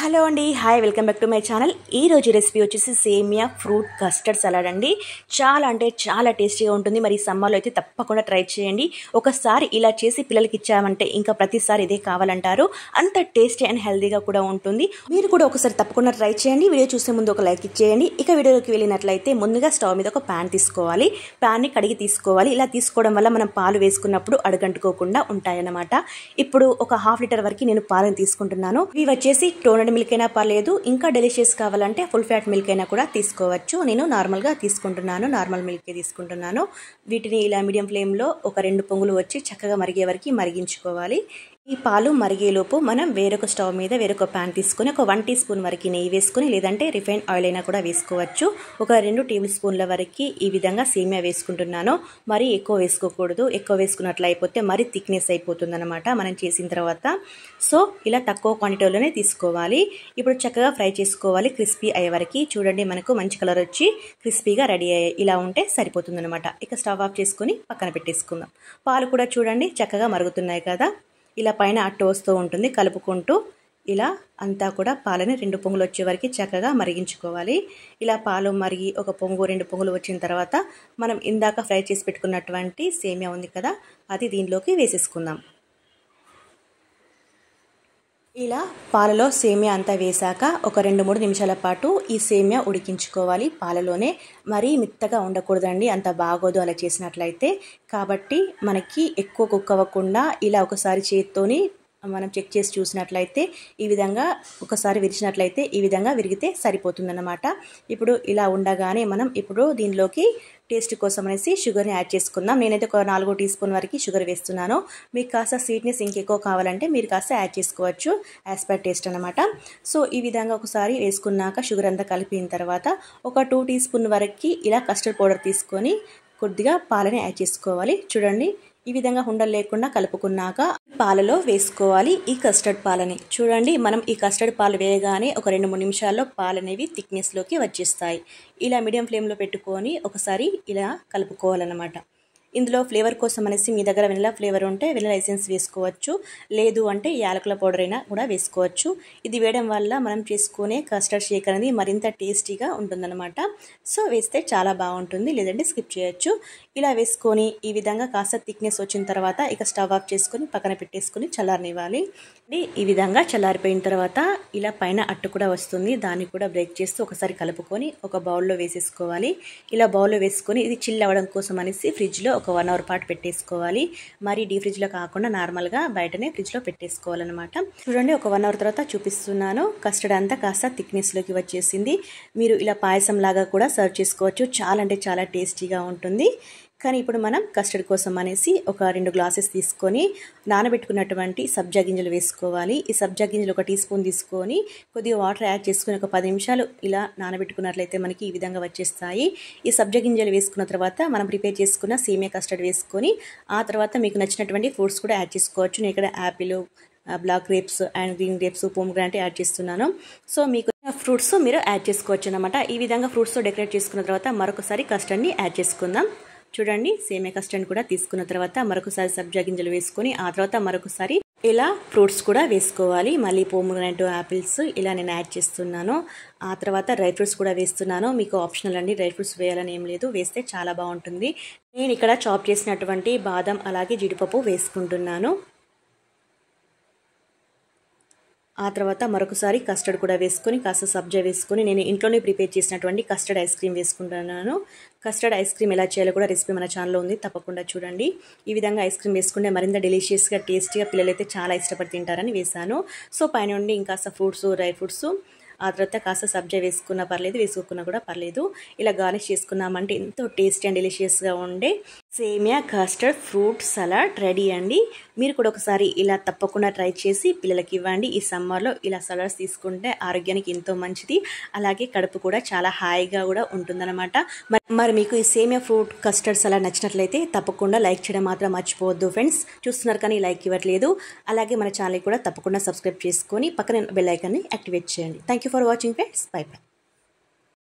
hello అండి hi welcome back to my channel ఈరోజు recipe వచ్చేసి సేమియా ఫ్రూట్ కస్టర్డ్ సలాడ్ అండి చాలా అంటే చాలా టేస్టీగా ఉంటుంది మరి సమ్మర్లో అయితే తప్పకుండా ట్రై చేయండి ఒకసారి ఇలా చేసి పిల్లలకి ఇచ్చామంటే ఇంకా ప్రతిసారి ఇదే కావాలంటారు అంత టేస్టీ అండ్ హెల్దీగా కూడా ఉంటుంది మీరు కూడా ఒకసారి తప్పకుండా ట్రై చేయండి వీడియో చూసే ముందు ఒక లైక్ ఇచ్చేయండి ఇక వీడియోకి వెళ్ళినట్లయితే ముందుగా స్టవ్ మీద ఒక ప్యాన్ తీసుకోవాలి ప్యాన్ని కడిగి తీసుకోవాలి ఇలా తీసుకోవడం వల్ల మనం పాలు వేసుకున్నప్పుడు అడగంటుకోకుండా ఉంటాయన్నమాట ఇప్పుడు ఒక హాఫ్ లీటర్ వరకు నేను పాలను తీసుకుంటున్నాను ఇవి వచ్చేసి టోన ఆల్మండ్ మిల్క్ అయినా పర్లేదు ఇంకా డెలిషియస్ కావాలంటే ఫుల్ ఫ్యాట్ మిల్క్ అయినా కూడా తీసుకోవచ్చు నేను నార్మల్గా తీసుకుంటున్నాను నార్మల్ మిల్కే తీసుకుంటున్నాను వీటిని ఇలా మీడియం ఫ్లేమ్లో ఒక రెండు పొంగులు వచ్చి చక్కగా మరిగే వరకు మరిగించుకోవాలి ఈ పాలు మరిగేలోపు మనం వేరొక స్టవ్ మీద వేరొక ప్యాన్ తీసుకొని ఒక వన్ టీ స్పూన్ వరకు నెయ్యి వేసుకొని లేదంటే రిఫైన్ ఆయిల్ అయినా కూడా వేసుకోవచ్చు ఒక రెండు టేబుల్ స్పూన్ల వరకు ఈ విధంగా సేమియా వేసుకుంటున్నాను మరీ ఎక్కువ వేసుకోకూడదు ఎక్కువ వేసుకున్నట్లు అయిపోతే మరీ థిక్నెస్ అనమాట మనం చేసిన తర్వాత సో ఇలా తక్కువ క్వాంటిటీలోనే తీసుకోవాలి ఇప్పుడు చక్కగా ఫ్రై చేసుకోవాలి క్రిస్పీ అయ్యే వరకు చూడండి మనకు మంచి కలర్ వచ్చి క్రిస్పీగా రెడీ అయ్యే ఇలా ఉంటే సరిపోతుందన్నమాట ఇక స్టవ్ ఆఫ్ చేసుకుని పక్కన పెట్టేసుకుందాం పాలు కూడా చూడండి చక్కగా మరుగుతున్నాయి కదా ఇలా పైన అట్టు వస్తూ ఉంటుంది కలుపుకుంటూ ఇలా అంతా కూడా పాలని రెండు పొంగులు వచ్చే వరకు చక్కగా మరిగించుకోవాలి ఇలా పాలు మరిగి ఒక పొంగు రెండు పొంగులు వచ్చిన తర్వాత మనం ఇందాక ఫ్రై చేసి పెట్టుకున్నటువంటి సేమియా ఉంది కదా అది దీనిలోకి వేసేసుకుందాం ఇలా పాలలో సేమియా అంతా వేశాక ఒక రెండు మూడు నిమిషాల పాటు ఈ సేమియా ఉడికించుకోవాలి పాలలోనే మరీ మెత్తగా ఉండకూడదండి అంత బాగోదు అలా చేసినట్లయితే కాబట్టి మనకి ఎక్కువ కుక్క అవ్వకుండా ఇలా ఒకసారి చేత్తోని మనం చెక్ చేసి చూసినట్లయితే ఈ విధంగా ఒకసారి విరిచినట్లయితే ఈ విధంగా విరిగితే సరిపోతుందన్నమాట ఇప్పుడు ఇలా ఉండగానే మనం ఇప్పుడు దీనిలోకి టేస్ట్ కోసం అనేసి షుగర్ని యాడ్ చేసుకుందాం నేనైతే ఒక నాలుగో టీ స్పూన్ వరకు షుగర్ వేస్తున్నాను మీకు కాస్త స్వీట్నెస్ ఇంకెక్కువ కావాలంటే మీరు కాస్త యాడ్ చేసుకోవచ్చు యాజ్ పర్ టేస్ట్ అనమాట సో ఈ విధంగా ఒకసారి వేసుకున్నాక షుగర్ అంతా కలిపిన తర్వాత ఒక టూ టీ స్పూన్ వరకు ఇలా కస్టర్డ్ పౌడర్ తీసుకొని కొద్దిగా పాలని యాడ్ చేసుకోవాలి చూడండి ఈ విధంగా హుండలు లేకుండా కలుపుకున్నాక పాలలో వేసుకోవాలి ఈ కస్టర్డ్ పాలని చూడండి మనం ఈ కస్టర్డ్ పాలు వేయగానే ఒక రెండు మూడు నిమిషాల్లో పాలు అనేవి థిక్నెస్లోకి వచ్చేస్తాయి ఇలా మీడియం ఫ్లేమ్లో పెట్టుకొని ఒకసారి ఇలా కలుపుకోవాలన్నమాట ఇందులో ఫ్లేవర్ కోసం అనేసి మీ దగ్గర వెనిలా ఫ్లేవర్ ఉంటే వెనిలా ఎసెన్స్ వేసుకోవచ్చు లేదు అంటే యాలకుల పౌడర్ అయినా కూడా వేసుకోవచ్చు ఇది వేయడం వల్ల మనం చేసుకునే కస్టర్డ్ షేక్ అనేది మరింత టేస్టీగా ఉంటుందన్నమాట సో వేస్తే చాలా బాగుంటుంది లేదంటే స్కిప్ చేయొచ్చు ఇలా వేసుకొని ఈ విధంగా కాస్త థిక్నెస్ వచ్చిన తర్వాత ఇక స్టవ్ ఆఫ్ చేసుకొని పక్కన పెట్టేసుకొని చల్లారనివ్వాలి ఈ విధంగా చల్లారిపోయిన తర్వాత ఇలా పైన అట్టు కూడా వస్తుంది దాన్ని కూడా బ్రేక్ చేస్తూ ఒకసారి కలుపుకొని ఒక బౌల్లో వేసేసుకోవాలి ఇలా బౌల్లో వేసుకొని ఇది చిల్ అవ్వడం కోసం అనేసి ఫ్రిడ్జ్లో ఒక వన్ అవర్ పాటు పెట్టేసుకోవాలి మరి డీ ఫ్రిడ్జ్లో కాకుండా నార్మల్గా బయటనే ఫ్రిడ్జ్లో పెట్టేసుకోవాలన్నమాట చూడండి ఒక వన్ అవర్ తర్వాత చూపిస్తున్నాను కస్టర్డ్ అంతా కాస్త థిక్నెస్లోకి వచ్చేసింది మీరు ఇలా పాయసం లాగా కూడా సర్వ్ చేసుకోవచ్చు చాలా అంటే చాలా టేస్టీగా ఉంటుంది కానీ ఇప్పుడు మనం కస్టర్డ్ కోసం అనేసి ఒక రెండు గ్లాసెస్ తీసుకొని నానబెట్టుకున్నటువంటి సబ్జా గింజలు వేసుకోవాలి ఈ సబ్జా గింజలు ఒక టీ స్పూన్ తీసుకొని కొద్దిగా వాటర్ యాడ్ చేసుకుని ఒక పది నిమిషాలు ఇలా నానబెట్టుకున్నట్లయితే మనకి ఈ విధంగా వచ్చేస్తాయి ఈ సబ్జా గింజలు వేసుకున్న తర్వాత మనం ప్రిపేర్ చేసుకున్న సీమే కస్టర్డ్ వేసుకొని ఆ తర్వాత మీకు నచ్చినటువంటి ఫ్రూట్స్ కూడా యాడ్ చేసుకోవచ్చు నేను ఇక్కడ apple black grapes and green grapes pomegranate add చేస్తున్నాను సో మీకు ఫ్రూట్స్ మీరు యాడ్ చేసుకోవచ్చు అనమాట ఈ విధంగా ఫ్రూట్స్తో డెకరేట్ చేసుకున్న తర్వాత మరొకసారి కస్టర్డ్ని యాడ్ చేసుకుందాం చూడండి సేమే కస్టర్డ్ కూడా తీసుకున్న తర్వాత మరొకసారి సబ్జా గింజలు వేసుకుని ఆ తర్వాత మరొకసారి ఇలా ఫ్రూట్స్ కూడా వేసుకోవాలి మళ్ళీ పోమగ్రానైట్ యాపిల్స్ ఇలా నేను యాడ్ చేస్తున్నాను ఆ తర్వాత డ్రై ఫ్రూట్స్ కూడా వేస్తున్నాను మీకు ఆప్షనల్ అండి డ్రై ఫ్రూట్స్ వేయాలని ఏం లేదు వేస్తే చాలా బాగుంటుంది నేను ఇక్కడ చాప్ చేసినటువంటి బాదం అలాగే జీడిపప్పు వేసుకుంటున్నాను ఆ తర్వాత మరొకసారి కస్టర్డ్ కూడా వేసుకొని కాస్త సబ్జా వేసుకొని నేను ఇంట్లోనే ప్రిపేర్ చేసినటువంటి కస్టర్డ్ ఐస్ క్రీమ్ వేసుకుంటున్నాను కస్టర్డ్ ఐస్ క్రీమ్ ఎలా చేయాలో కూడా రెసిపీ మన ఛానల్లో ఉంది తప్పకుండా చూడండి ఈ విధంగా ఐస్ క్రీమ్ వేసుకుంటే మరింత డెలిషియస్గా టేస్టీగా పిల్లలైతే చాలా ఇష్టపడి తింటారని వేశాను సో పైన ఉండి ఇంకాస్త ఫ్రూట్స్ డ్రై ఫ్రూట్స్ ఆ తర్వాత కాస్త సబ్జా వేసుకున్నా పర్లేదు వేసుకున్నా కూడా పర్లేదు ఇలా గార్నిష్ చేసుకున్నామంటే ఎంతో టేస్టీ అండ్ డెలిషియస్గా ఉండే సేమియా కస్టర్డ్ ఫ్రూట్ సలాడ్ రెడీ అండి మీరు కూడా ఒకసారి ఇలా తప్పకుండా ట్రై చేసి పిల్లలకి ఇవ్వండి ఈ సమ్మర్లో ఇలా సలాడ్స్ తీసుకుంటే ఆరోగ్యానికి ఎంతో మంచిది అలాగే కడుపు కూడా చాలా హాయిగా కూడా ఉంటుందన్నమాట మరి మీకు ఈ సేమియా ఫ్రూట్ కస్టర్డ్ సలాడ్ నచ్చినట్లయితే తప్పకుండా లైక్ చేయడం మాత్రం మర్చిపోవద్దు ఫ్రెండ్స్ చూస్తున్నారు కానీ లైక్ ఇవ్వట్లేదు అలాగే మన ఛానల్ కూడా తప్పకుండా సబ్స్క్రైబ్ చేసుకొని పక్కన బెల్లైకాన్ని యాక్టివేట్ చేయండి thank for watching friends bye by